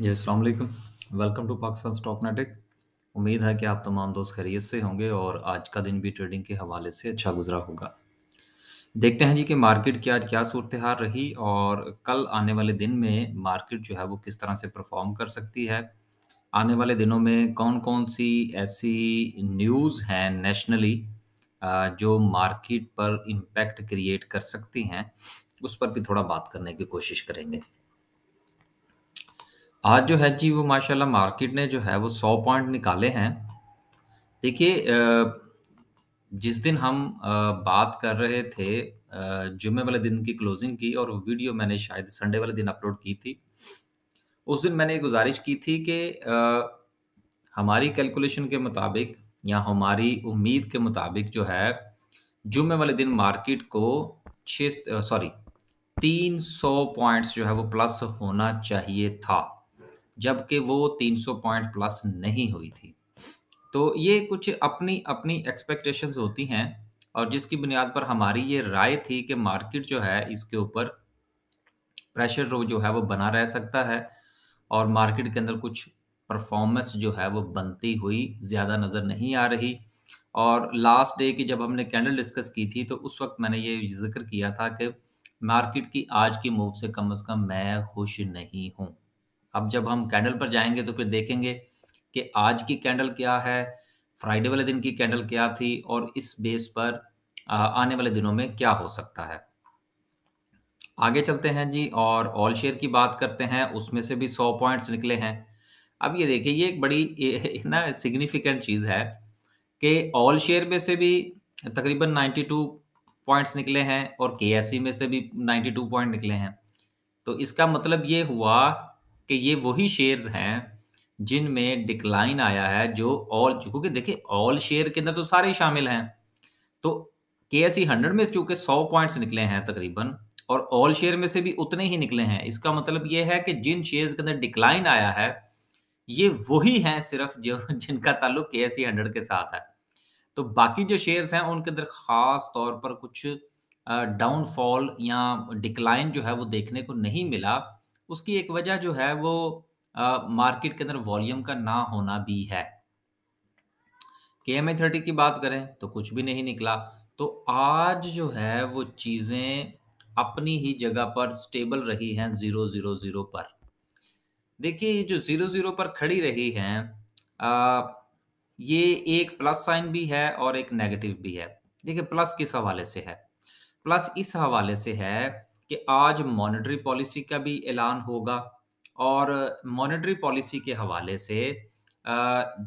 जी असलम welcome to Pakistan stock नेटिक उम्मीद है कि आप तमाम दोस्त खैरियत से होंगे और आज का दिन भी ट्रेडिंग के हवाले से अच्छा गुजरा होगा देखते हैं जी कि मार्केट की आज क्या सूरत हाल रही और कल आने वाले दिन में मार्केट जो है वो किस तरह से परफॉर्म कर सकती है आने वाले दिनों में कौन कौन सी ऐसी न्यूज़ हैं नेशनली जो मार्केट पर इम्पैक्ट क्रिएट कर सकती हैं उस पर भी थोड़ा बात करने की कोशिश करेंगे आज जो है जी वो माशाल्लाह मार्केट ने जो है वो सौ पॉइंट निकाले हैं देखिए जिस दिन हम बात कर रहे थे जुमे वाले दिन की क्लोजिंग की और वीडियो मैंने शायद संडे वाले दिन अपलोड की थी उस दिन मैंने गुजारिश की थी कि हमारी कैलकुलेशन के मुताबिक या हमारी उम्मीद के मुताबिक जो है जुम्मे वाले दिन मार्केट को छः सॉरी तीन सौ पॉइंट्स जो है वो प्लस होना चाहिए था जबकि वो 300 पॉइंट प्लस नहीं हुई थी तो ये कुछ अपनी अपनी एक्सपेक्टेशंस होती हैं और जिसकी बुनियाद पर हमारी ये राय थी कि मार्केट जो है इसके ऊपर प्रेशर रो जो है वो बना रह सकता है और मार्केट के अंदर कुछ परफॉर्मेंस जो है वो बनती हुई ज़्यादा नज़र नहीं आ रही और लास्ट डे की जब हमने कैंडल डिस्कस की थी तो उस वक्त मैंने ये जिक्र किया था कि मार्केट की आज की मूव से कम अज़ कम मैं खुश नहीं हूँ अब जब हम कैंडल पर जाएंगे तो फिर देखेंगे कि आज की कैंडल क्या है फ्राइडे वाले दिन की कैंडल क्या थी और इस बेस पर आने वाले दिनों में क्या हो सकता है आगे चलते हैं जी और ऑल शेयर की बात करते हैं उसमें से भी सौ पॉइंट्स निकले हैं अब ये देखिए ये एक बड़ी ना सिग्निफिकेंट चीज़ है कि ऑल शेयर में से भी तकरीबन टू पॉइंट्स निकले हैं और के में से भी नाइन्टी टू पॉइंट निकले हैं तो इसका मतलब ये हुआ कि ये वही शेयर्स हैं जिनमें डिक्लाइन आया है जो ऑल क्योंकि देखिए ऑल शेयर के अंदर तो सारे ही शामिल हैं तो के एस सी हंड्रेड में चूंकि सौ पॉइंट्स निकले हैं तकरीबन और ऑल शेयर में से भी उतने ही निकले हैं इसका मतलब यह है कि जिन शेयर्स के अंदर डिक्लाइन आया है ये वही हैं सिर्फ जो जिनका ताल्लुक के एस सी हंड्रेड के साथ है तो बाकी जो शेयर्स हैं उनके अंदर खास तौर पर कुछ डाउनफॉल या डिक्लाइन जो है वो देखने को नहीं मिला उसकी एक वजह जो है वो मार्केट के अंदर वॉल्यूम का ना होना भी है के एम थर्टी की बात करें तो कुछ भी नहीं निकला तो आज जो है वो चीज़ें अपनी ही जगह पर स्टेबल रही हैं ज़ीरो ज़ीरो ज़ीरो पर देखिए ये जो ज़ीरो ज़ीरो पर खड़ी रही हैं ये एक प्लस साइन भी है और एक नेगेटिव भी है देखिए प्लस किस हवाले से है प्लस इस हवाले से है कि आज मॉनेटरी पॉलिसी का भी ऐलान होगा और मॉनेटरी पॉलिसी के हवाले से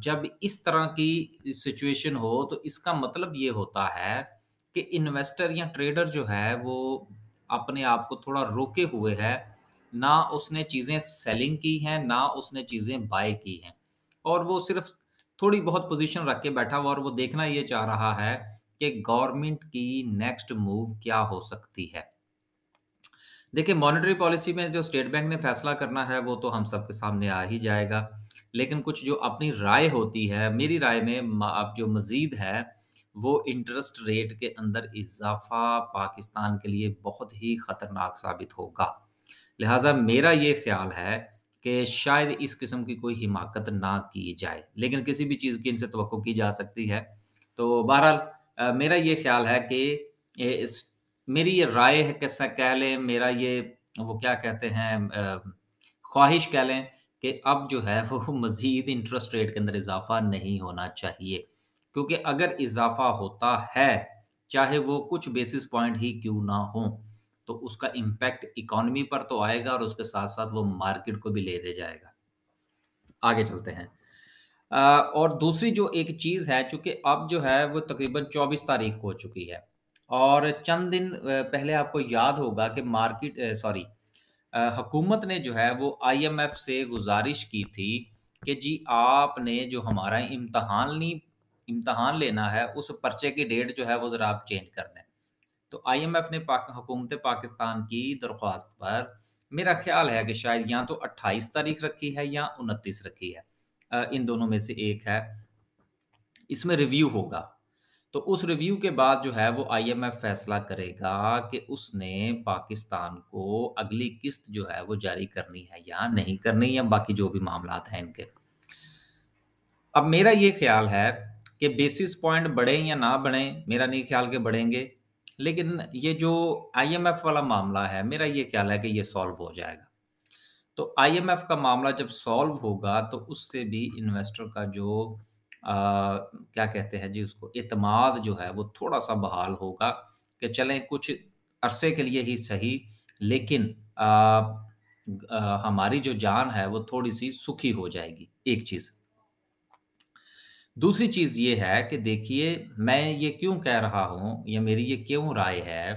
जब इस तरह की सिचुएशन हो तो इसका मतलब ये होता है कि इन्वेस्टर या ट्रेडर जो है वो अपने आप को थोड़ा रोके हुए है ना उसने चीज़ें सेलिंग की हैं ना उसने चीज़ें बाय की हैं और वो सिर्फ थोड़ी बहुत पोजीशन रख के बैठा हुआ और वो देखना ये चाह रहा है कि गवर्नमेंट की नेक्स्ट मूव क्या हो सकती है देखिए मॉनेटरी पॉलिसी में जो स्टेट बैंक ने फैसला करना है वो तो हम सबके सामने आ ही जाएगा लेकिन कुछ जो अपनी राय होती है मेरी राय में आप जो मजीद है वो इंटरेस्ट रेट के अंदर इजाफा पाकिस्तान के लिए बहुत ही खतरनाक साबित होगा लिहाजा मेरा ये ख्याल है कि शायद इस किस्म की कोई हिमाकत ना की जाए लेकिन किसी भी चीज़ की इनसे तो की जा सकती है तो बहरहाल मेरा ये ख्याल है कि इस मेरी ये राय है कैसा कह लें मेरा ये वो क्या कहते हैं ख्वाहिश कह लें कि अब जो है वो मज़ीद इंटरेस्ट रेट के अंदर इजाफा नहीं होना चाहिए क्योंकि अगर इजाफा होता है चाहे वो कुछ बेसिस पॉइंट ही क्यों ना हो तो उसका इम्पैक्ट इकॉनमी पर तो आएगा और उसके साथ साथ वो मार्केट को भी ले दे जाएगा आगे चलते हैं और दूसरी जो एक चीज़ है चूंकि अब जो है वो तकरीबन 24 तारीख हो चुकी है और चंद दिन पहले आपको याद होगा कि मार्केट सॉरी हुकूमत ने जो है वो आईएमएफ से गुजारिश की थी कि जी आपने जो हमारा इम्तहान ली इम्तहान लेना है उस पर्चे की डेट जो है वो ज़रा आप चेंज कर दें तो आईएमएफ ने पाक हुकूमत पाकिस्तान की दरख्वास्त पर मेरा ख्याल है कि शायद या तो 28 तारीख रखी है या 29 रखी है इन दोनों में से एक है इसमें रिव्यू होगा तो उस रिव्यू के बाद जो है वो आईएमएफ फैसला करेगा कि उसने पाकिस्तान को अगली किस्त जो है वो जारी करनी है या नहीं करनी या बाकी जो भी मामला हैं इनके अब मेरा ये ख्याल है कि बेसिस पॉइंट बढ़े या ना बढ़े मेरा नहीं ख्याल के बढ़ेंगे लेकिन ये जो आईएमएफ वाला मामला है मेरा ये ख्याल है कि ये सॉल्व हो जाएगा तो आईएमएफ का मामला जब सॉल्व होगा तो उससे भी इन्वेस्टर का जो आ, क्या कहते हैं जी उसको इतमाद जो है वो थोड़ा सा बहाल होगा कि चलें कुछ अरसे के लिए ही सही लेकिन आ, आ, हमारी जो जान है वो थोड़ी सी सुखी हो जाएगी एक चीज़ दूसरी चीज़ ये है कि देखिए मैं ये क्यों कह रहा हूं या मेरी ये क्यों राय है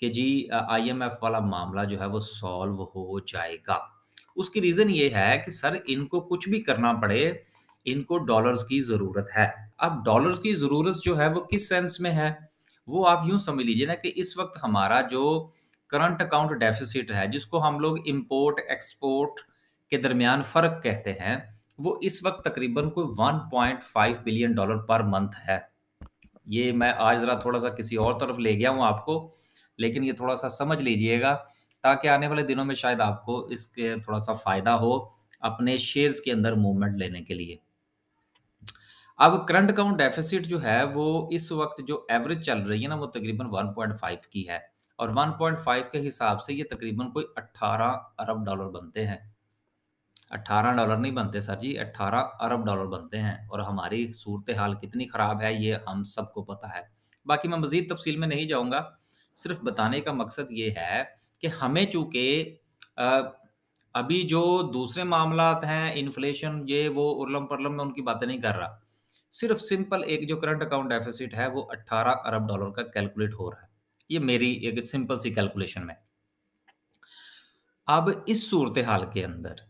कि जी आईएमएफ वाला मामला जो है वो सॉल्व हो जाएगा उसकी रीज़न ये है कि सर इनको कुछ भी करना पड़े इनको डॉलर्स की जरूरत है अब डॉलर्स की जरूरत जो है वो किस सेंस में है वो आप यूं समझ लीजिए ना कि इस वक्त हमारा जो करंट अकाउंट डेफिसिट है जिसको हम लोग इम्पोर्ट एक्सपोर्ट के दरमियान फर्क कहते हैं वो इस वक्त तकरीबन कोई 1.5 बिलियन डॉलर पर मंथ है ये मैं आज जरा थोड़ा सा किसी और तरफ ले गया हूँ आपको लेकिन ये थोड़ा सा समझ लीजिएगा ताकि आने वाले दिनों में शायद आपको इसके थोड़ा सा फायदा हो अपने शेयर्स के अंदर मूवमेंट लेने के लिए अब करंट अकाउंट डेफिसिट जो है वो इस वक्त जो एवरेज चल रही है ना वो तकरीबन 1.5 की है और 1.5 के हिसाब से ये तकरीबन कोई 18 अरब डॉलर बनते हैं 18 डॉलर नहीं बनते सर जी 18 अरब डॉलर बनते हैं और हमारी सूरत हाल कितनी ख़राब है ये हम सबको पता है बाकी मैं मज़ीद तफसील में नहीं जाऊँगा सिर्फ बताने का मकसद ये है कि हमें चूँकि अभी जो दूसरे मामला हैं इन्फ्लेशन ये वो उर्लम परलम में उनकी बातें नहीं कर रहा सिर्फ सिंपल एक जो करंट अकाउंट डेफिसिट है वो 18 अरब डॉलर का कैलकुलेट हो रहा है ये मेरी एक सिंपल सी कैलकुलेशन में अब इस सूरत हाल के अंदर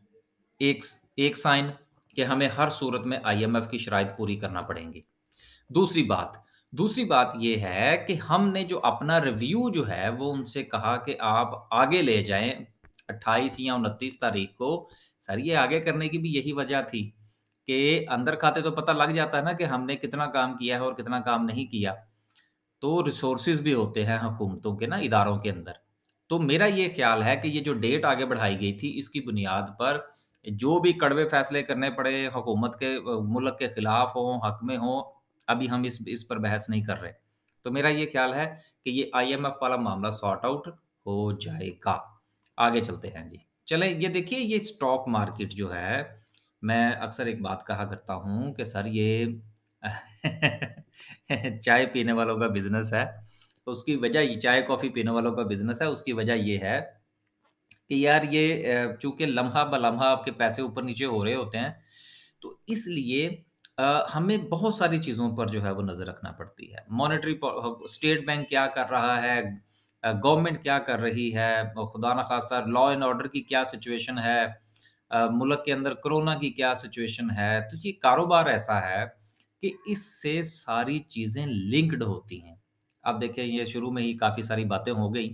एक एक साइन कि हमें हर सूरत में आईएमएफ की शराय पूरी करना पड़ेगी दूसरी बात दूसरी बात यह है कि हमने जो अपना रिव्यू जो है वो उनसे कहा कि आप आगे ले जाएं 28 या 29 तारीख को सर ये आगे करने की भी यही वजह थी के अंदर खाते तो पता लग जाता है ना कि हमने कितना काम किया है और कितना काम नहीं किया तो रिसोर्सेज भी होते हैं हुकूमतों के ना इदारों के अंदर तो मेरा ये ख्याल है कि ये जो डेट आगे बढ़ाई गई थी इसकी बुनियाद पर जो भी कड़वे फैसले करने पड़े हुकूमत के मुल्क के खिलाफ हों हक में हों अभी हम इस इस पर बहस नहीं कर रहे तो मेरा ये ख्याल है कि ये आईएमएफ वाला मामला सॉर्ट आउट हो जाएगा आगे चलते हैं जी चले ये देखिए ये स्टॉक मार्केट जो है मैं अक्सर एक बात कहा करता हूँ कि सर ये चाय पीने वालों का बिजनेस है तो उसकी वजह ये चाय कॉफ़ी पीने वालों का बिजनेस है उसकी वजह ये है कि यार ये चूंकि लम्हा ब लम्हा आपके पैसे ऊपर नीचे हो रहे होते हैं तो इसलिए हमें बहुत सारी चीज़ों पर जो है वो नज़र रखना पड़ती है मॉनेटरी स्टेट बैंक क्या कर रहा है गवर्नमेंट क्या कर रही है खुदा न खासा लॉ एंड ऑर्डर की क्या सिचुएशन है मुल्क के अंदर कोरोना की क्या सिचुएशन है तो ये कारोबार ऐसा है कि इससे सारी चीज़ें लिंक्ड होती हैं अब देखें ये शुरू में ही काफ़ी सारी बातें हो गई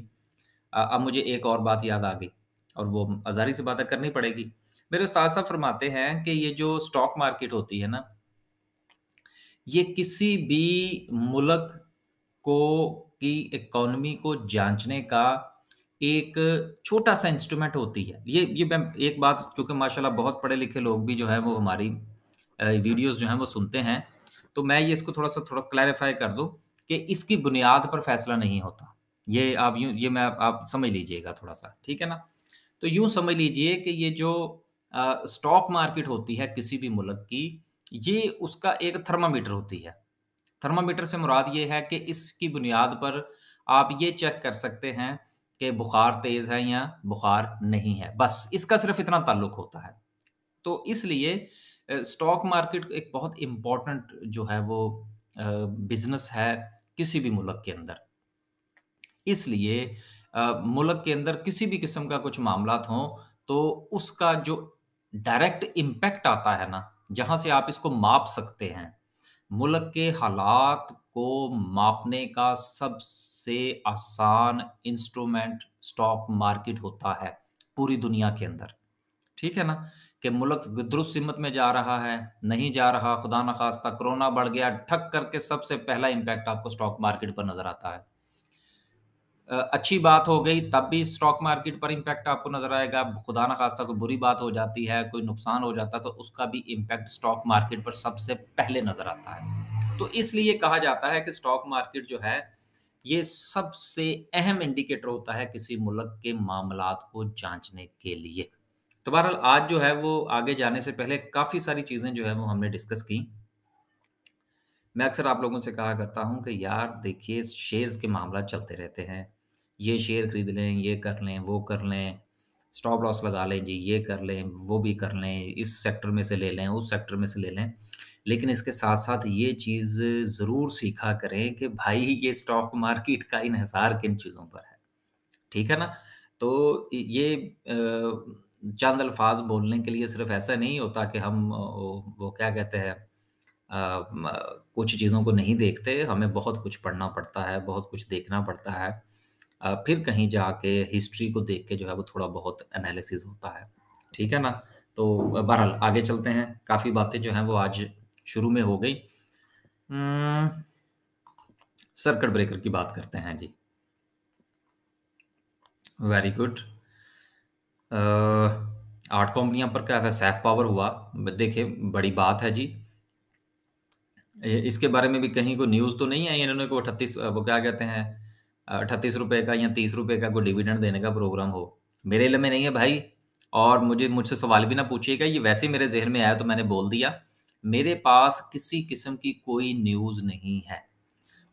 अब मुझे एक और बात याद आ गई और वो आजारी से बातें करनी पड़ेगी मेरे उस्ताद साहब फरमाते हैं कि ये जो स्टॉक मार्केट होती है ना ये किसी भी मुल्क को की इकोनॉमी को जांचने का एक छोटा सा इंस्ट्रूमेंट होती है ये ये मैं एक बात क्योंकि माशाल्लाह बहुत पढ़े लिखे लोग भी जो है वो हमारी वीडियोस जो हैं वो सुनते हैं तो मैं ये इसको थोड़ा सा थोड़ा क्लैरिफाई कर दूँ कि इसकी बुनियाद पर फैसला नहीं होता ये आप यूँ ये मैं आप समझ लीजिएगा थोड़ा सा ठीक है ना तो यूँ समझ लीजिए कि ये जो स्टॉक मार्केट होती है किसी भी मुल्क की ये उसका एक थर्मामीटर होती है थर्मामीटर से मुराद ये है कि इसकी बुनियाद पर आप ये चेक कर सकते हैं कि बुखार तेज है या बुखार नहीं है बस इसका सिर्फ इतना ताल्लुक होता है तो इसलिए स्टॉक मार्केट एक बहुत इंपॉर्टेंट जो है वो बिजनेस है किसी भी मुल्क के अंदर इसलिए मुल्क के अंदर किसी भी किस्म का कुछ मामला हो तो उसका जो डायरेक्ट इम्पैक्ट आता है ना जहां से आप इसको माप सकते हैं मुल्क के हालात को मापने का सब सबसे आसान इंस्ट्रूमेंट स्टॉक मार्केट होता है पूरी दुनिया के अंदर ठीक है ना कि मुल्क दुरुस्त सिमत में जा रहा है नहीं जा रहा खुदा न खास्ता कोरोना बढ़ गया ठक करके सबसे पहला इम्पैक्ट आपको स्टॉक मार्केट पर नजर आता है अच्छी बात हो गई तब भी स्टॉक मार्केट पर इम्पैक्ट आपको नजर आएगा खुदा न खास्ता कोई बुरी बात हो जाती है कोई नुकसान हो जाता है तो उसका भी इम्पैक्ट स्टॉक मार्केट पर सबसे पहले नजर आता है तो इसलिए कहा जाता है कि स्टॉक मार्केट जो है ये सबसे अहम इंडिकेटर होता है किसी मुल्क के मामला को जांचने के लिए तो बहरहाल आज जो है वो आगे जाने से पहले काफ़ी सारी चीज़ें जो है वो हमने डिस्कस की मैं अक्सर आप लोगों से कहा करता हूं कि यार देखिए शेयर्स के मामला चलते रहते हैं ये शेयर खरीद लें ये कर लें वो कर लें स्टॉप लॉस लगा लें जी ये कर लें वो भी कर लें इस सेक्टर में से ले लें उस सेक्टर में से ले लें लेकिन इसके साथ साथ ये चीज़ ज़रूर सीखा करें कि भाई ये स्टॉक मार्केट का इन्हसार किन चीज़ों पर है ठीक है ना तो ये चंद अल्फाज बोलने के लिए सिर्फ ऐसा नहीं होता कि हम वो क्या कहते हैं कुछ चीज़ों को नहीं देखते हमें बहुत कुछ पढ़ना पड़ता है बहुत कुछ देखना पड़ता है फिर कहीं जाके हिस्ट्री को देख के जो है वो थोड़ा बहुत एनालिसिस होता है ठीक है ना तो बहरहाल आगे चलते हैं काफ़ी बातें जो हैं वो आज शुरू में हो गई सर्किट हम्म, ब्रेकर की बात करते हैं जी वेरी गुड आठ कंपनियां पर क्या है सैफ पावर हुआ देखिए बड़ी बात है जी इसके बारे में भी कहीं को न्यूज़ तो नहीं है इन्होंने को अठतीस वो क्या कहते हैं अठतीस रुपए का या तीस रुपए का कोई डिविडेंड देने का प्रोग्राम हो मेरे लिए में नहीं है भाई और मुझे मुझसे सवाल भी ना पूछिएगा ये वैसे ही मेरे जहन में आया तो मैंने बोल दिया मेरे पास किसी किस्म की कोई न्यूज़ नहीं है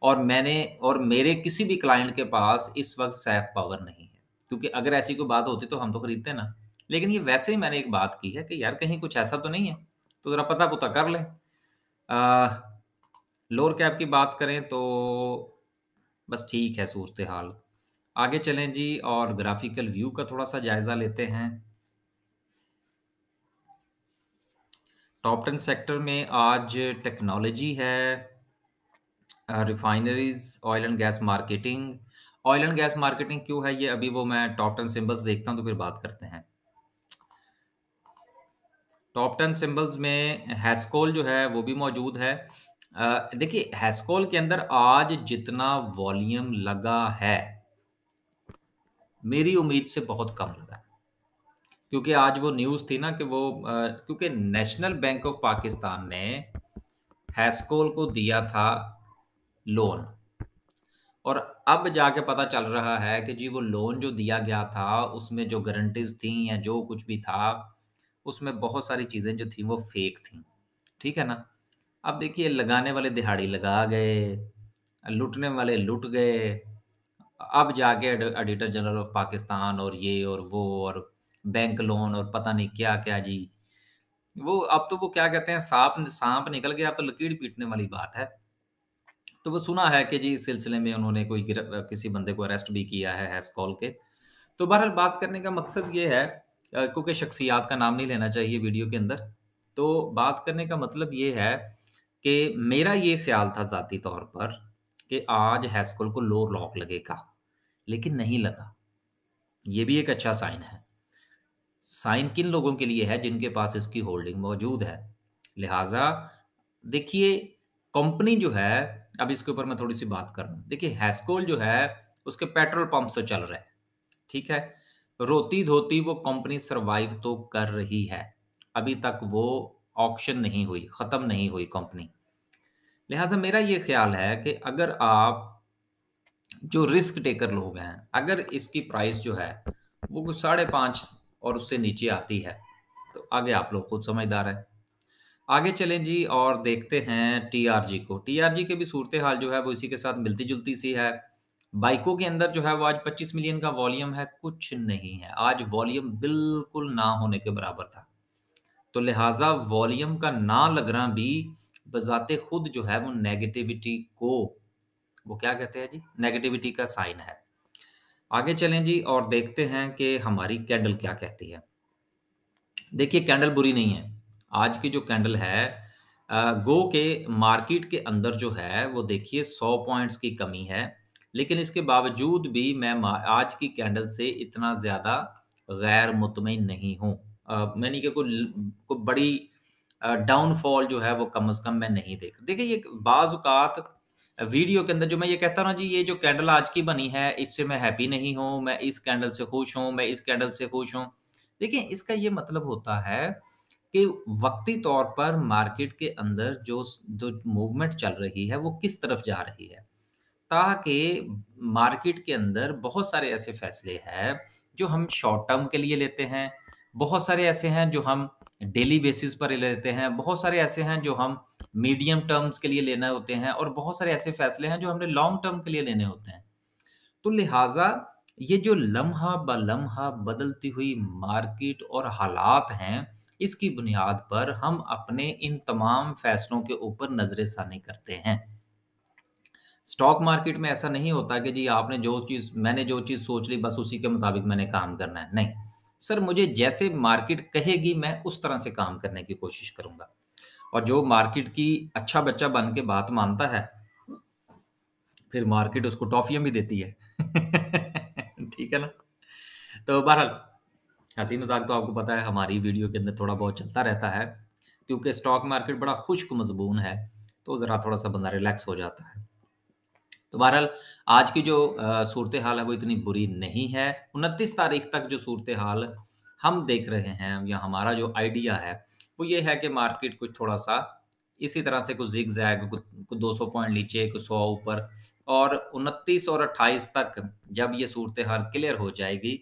और मैंने और मेरे किसी भी क्लाइंट के पास इस वक्त सैफ पावर नहीं है क्योंकि अगर ऐसी कोई बात होती तो हम तो खरीदते ना लेकिन ये वैसे ही मैंने एक बात की है कि यार कहीं कुछ ऐसा तो नहीं है तो ज़रा पता पुता कर लें लोअर कैप की बात करें तो बस ठीक है सूरत हाल आगे चलें जी और ग्राफिकल व्यू का थोड़ा सा जायज़ा लेते हैं टॉप टेन सेक्टर में आज टेक्नोलॉजी है refineries oil and gas marketing oil and gas marketing क्यों है ये अभी वो मैं टॉप टेन सिंबल्स देखता हूँ तो फिर बात करते हैं टॉप टेन सिंबल्स में हैस्कोल जो है वो भी मौजूद है uh, देखिए हैस्कोल के अंदर आज जितना वॉल्यूम लगा है मेरी उम्मीद से बहुत कम लगा क्योंकि आज वो न्यूज़ थी ना कि वो क्योंकि नेशनल बैंक ऑफ पाकिस्तान ने हैस्कोल को दिया था लोन और अब जाके पता चल रहा है कि जी वो लोन जो दिया गया था उसमें जो गारंटीज थी या जो कुछ भी था उसमें बहुत सारी चीज़ें जो थी वो फेक थी ठीक है ना अब देखिए लगाने वाले दिहाड़ी लगा गए लुटने वाले लुट गए अब जाके ऑडिटर जनरल ऑफ पाकिस्तान और ये और वो और बैंक लोन और पता नहीं क्या क्या जी वो अब तो वो क्या कहते हैं सांप सांप निकल गया अब तो लकीर पीटने वाली बात है तो वो सुना है कि जी इस सिलसिले में उन्होंने कोई किसी बंदे को अरेस्ट भी किया है हैस कॉल के तो बहरहाल बात करने का मकसद ये है क्योंकि शख्सियात का नाम नहीं लेना चाहिए वीडियो के अंदर तो बात करने का मतलब ये है कि मेरा ये ख्याल था ज़ाती तौर पर कि आज कॉल को लो लॉक लगेगा लेकिन नहीं लगा ये भी एक अच्छा साइन है साइन किन लोगों के लिए है जिनके पास इसकी होल्डिंग मौजूद है लिहाजा देखिए कंपनी जो है अब इसके ऊपर मैं थोड़ी सी बात कर रहा हूँ देखिए हैस्कोल जो है उसके पेट्रोल पंप से चल रहे हैं ठीक है रोती धोती वो कंपनी सरवाइव तो कर रही है अभी तक वो ऑक्शन नहीं हुई ख़त्म नहीं हुई कंपनी लिहाजा मेरा ये ख्याल है कि अगर आप जो रिस्क टेकर लोग हैं अगर इसकी प्राइस जो है वो कुछ साढ़े पाँच और उससे नीचे आती है तो आगे आप लोग खुद समझदार है आगे चलें जी और देखते हैं टीआरजी को टीआरजी के भी सूरत हाल जो है वो इसी के साथ मिलती जुलती सी है बाइकों के अंदर जो है वो आज 25 मिलियन का वॉल्यूम है कुछ नहीं है आज वॉल्यूम बिल्कुल ना होने के बराबर था तो लिहाजा वॉल्यूम का ना लगना भी बजाते खुद जो है वो नेगेटिविटी को वो क्या कहते हैं जी नेगेटिविटी का साइन है आगे चलें जी और देखते हैं कि हमारी कैंडल क्या कहती है देखिए कैंडल बुरी नहीं है आज की जो कैंडल है गो के मार्केट के अंदर जो है वो देखिए 100 पॉइंट्स की कमी है लेकिन इसके बावजूद भी मैं आज की कैंडल से इतना ज़्यादा गैर मुतमिन नहीं हूँ मैंने कि कोई को बड़ी डाउनफॉल जो है वो कम अज़ कम मैं नहीं देख देखिए ये बाज़ात वीडियो के अंदर जो मैं ये कहता हूँ जी ये जो कैंडल आज की बनी है इससे मैं हैप्पी नहीं हूँ मैं इस कैंडल से खुश हूँ मैं इस कैंडल से खुश हूँ देखिए इसका ये मतलब होता है कि वक्ती तौर पर मार्केट के अंदर जो जो मूवमेंट चल रही है वो किस तरफ जा रही है ताकि मार्केट के अंदर बहुत सारे ऐसे फैसले हैं जो हम शॉर्ट टर्म के लिए लेते हैं बहुत सारे ऐसे हैं जो हम डेली बेसिस पर लेते हैं बहुत सारे ऐसे हैं जो हम मीडियम टर्म्स के लिए लेने होते हैं और बहुत सारे ऐसे फैसले हैं जो हमने लॉन्ग टर्म के लिए लेने होते हैं तो लिहाजा ये जो लम्हा ब लम्हा बदलती हुई मार्केट और हालात हैं इसकी बुनियाद पर हम अपने इन तमाम फैसलों के ऊपर नजर सानी करते हैं स्टॉक मार्केट में ऐसा नहीं होता कि जी आपने जो चीज़ मैंने जो चीज़ सोच ली बस उसी के मुताबिक मैंने काम करना है नहीं सर मुझे जैसे मार्केट कहेगी मैं उस तरह से काम करने की कोशिश करूंगा और जो मार्केट की अच्छा बच्चा बन के बात मानता है फिर मार्केट उसको टॉफियां भी देती है ठीक है ना तो बहरहाल हंसी मजाक तो आपको पता है हमारी वीडियो के अंदर थोड़ा बहुत चलता रहता है क्योंकि स्टॉक मार्केट बड़ा खुश्क मजबून है तो ज़रा थोड़ा सा बंदा रिलैक्स हो जाता है तो बहरहाल आज की जो सूरत हाल है वो इतनी बुरी नहीं है उनतीस तारीख तक जो सूरत हाल हम देख रहे हैं या हमारा जो आइडिया है वो ये है कि मार्केट कुछ थोड़ा सा इसी तरह से कुछ जिग जैग कुछ दो सौ पॉइंट नीचे कुछ सौ ऊपर और उनतीस और अट्ठाईस तक जब ये सूरत हाल क्लियर हो जाएगी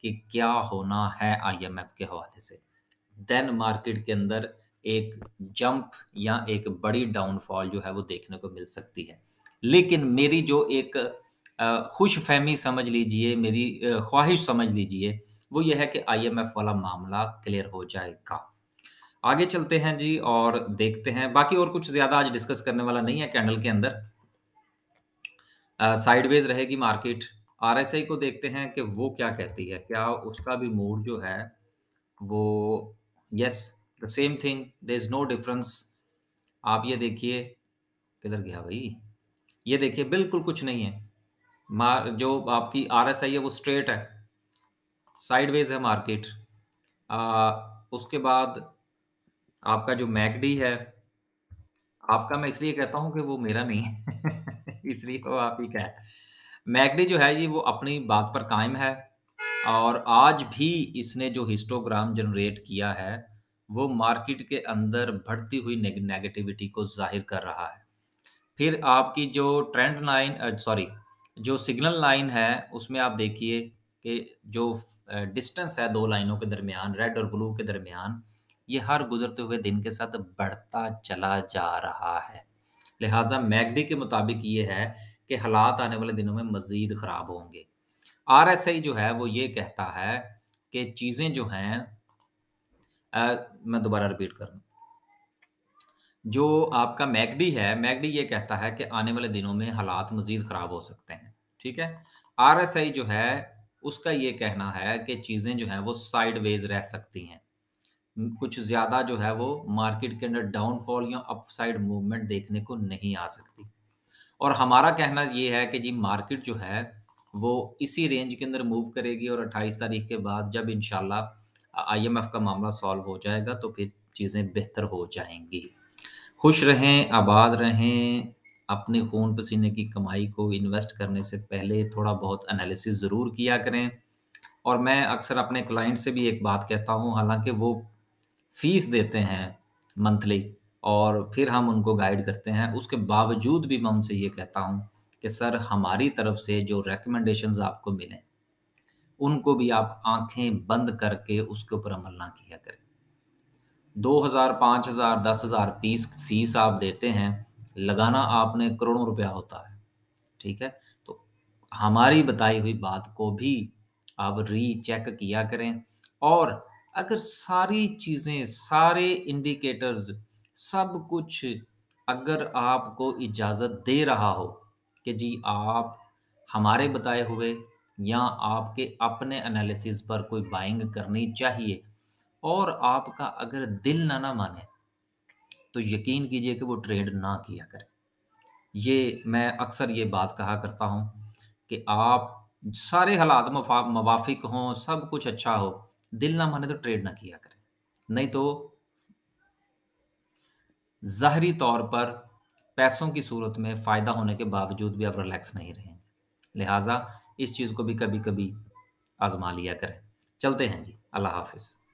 कि क्या होना है एफ के हवाले से देन मार्केट के अंदर एक जंप या एक बड़ी डाउनफॉल जो है वो देखने को मिल सकती है लेकिन मेरी जो एक खुश फहमी समझ लीजिए मेरी ख्वाहिश समझ लीजिए वो यह है कि आईएमएफ वाला मामला क्लियर हो जाएगा आगे चलते हैं जी और देखते हैं बाकी और कुछ ज्यादा आज डिस्कस करने वाला नहीं है कैंडल के अंदर साइडवेज रहेगी मार्केट आरएसआई को देखते हैं कि वो क्या कहती है क्या उसका भी मूड जो है वो yes the same thing there is no difference आप ये देखिए किधर गया भाई ये देखिए बिल्कुल कुछ नहीं है जो आपकी आर एस आई है वो स्ट्रेट है साइडवेज है मार्केट आ, उसके बाद आपका जो मैकडी है आपका मैं इसलिए कहता हूं कि वो मेरा नहीं है इसलिए वो तो आप ही कह मैकडी जो है ये वो अपनी बात पर कायम है और आज भी इसने जो हिस्टोग्राम जनरेट किया है वो मार्केट के अंदर बढ़ती हुई नेगेटिविटी को जाहिर कर रहा है फिर आपकी जो ट्रेंड लाइन सॉरी जो सिग्नल लाइन है उसमें आप देखिए कि जो डिस्टेंस है दो लाइनों के दरमियान रेड और ब्लू के दरमियान ये हर गुजरते हुए दिन के साथ बढ़ता चला जा रहा है लिहाजा मैगडी के मुताबिक ये है कि हालात आने वाले दिनों में मज़ीद ख़राब होंगे आर एस आई जो है वो ये कहता है कि चीज़ें जो हैं मैं दोबारा रिपीट कर दूँ जो आपका मैकडी है मैकडी ये कहता है कि आने वाले दिनों में हालात मजीद ख़राब हो सकते हैं ठीक है आई जो है उसका ये कहना है कि चीज़ें जो हैं वो साइडवेज रह सकती हैं कुछ ज़्यादा जो है वो मार्केट के अंदर डाउनफॉल या अपसाइड मूवमेंट देखने को नहीं आ सकती और हमारा कहना ये है कि जी मार्केट जो है वो इसी रेंज के अंदर मूव करेगी और 28 तारीख के बाद जब इन आईएमएफ का मामला सॉल्व हो जाएगा तो फिर चीज़ें बेहतर हो जाएंगी खुश रहें आबाद रहें अपने खून पसीने की कमाई को इन्वेस्ट करने से पहले थोड़ा बहुत एनालिसिस ज़रूर किया करें और मैं अक्सर अपने क्लाइंट से भी एक बात कहता हूँ हालांकि वो फीस देते हैं मंथली और फिर हम उनको गाइड करते हैं उसके बावजूद भी मैं उनसे ये कहता हूँ कि सर हमारी तरफ से जो रेकमेंडेशन आपको मिलें उनको भी आप आंखें बंद करके उसके ऊपर अमल ना किया करें दो हज़ार पाँच हज़ार दस हज़ार पीस फीस आप देते हैं लगाना आपने करोड़ों रुपया होता है ठीक है तो हमारी बताई हुई बात को भी आप रीचेक किया करें और अगर सारी चीज़ें सारे इंडिकेटर्स सब कुछ अगर आपको इजाज़त दे रहा हो कि जी आप हमारे बताए हुए या आपके अपने एनालिसिस पर कोई बाइंग करनी चाहिए और आपका अगर दिल ना ना माने तो यकीन कीजिए कि वो ट्रेड ना किया करें ये मैं अक्सर ये बात कहा करता हूँ कि आप सारे हालात मवाफिक हों सब कुछ अच्छा हो दिल ना माने तो ट्रेड ना किया करें नहीं तो ज़ाहरी तौर पर पैसों की सूरत में फ़ायदा होने के बावजूद भी आप रिलैक्स नहीं रहेंगे लिहाजा इस चीज़ को भी कभी कभी आज़मा लिया करें चलते हैं जी अल्लाह हाफिज़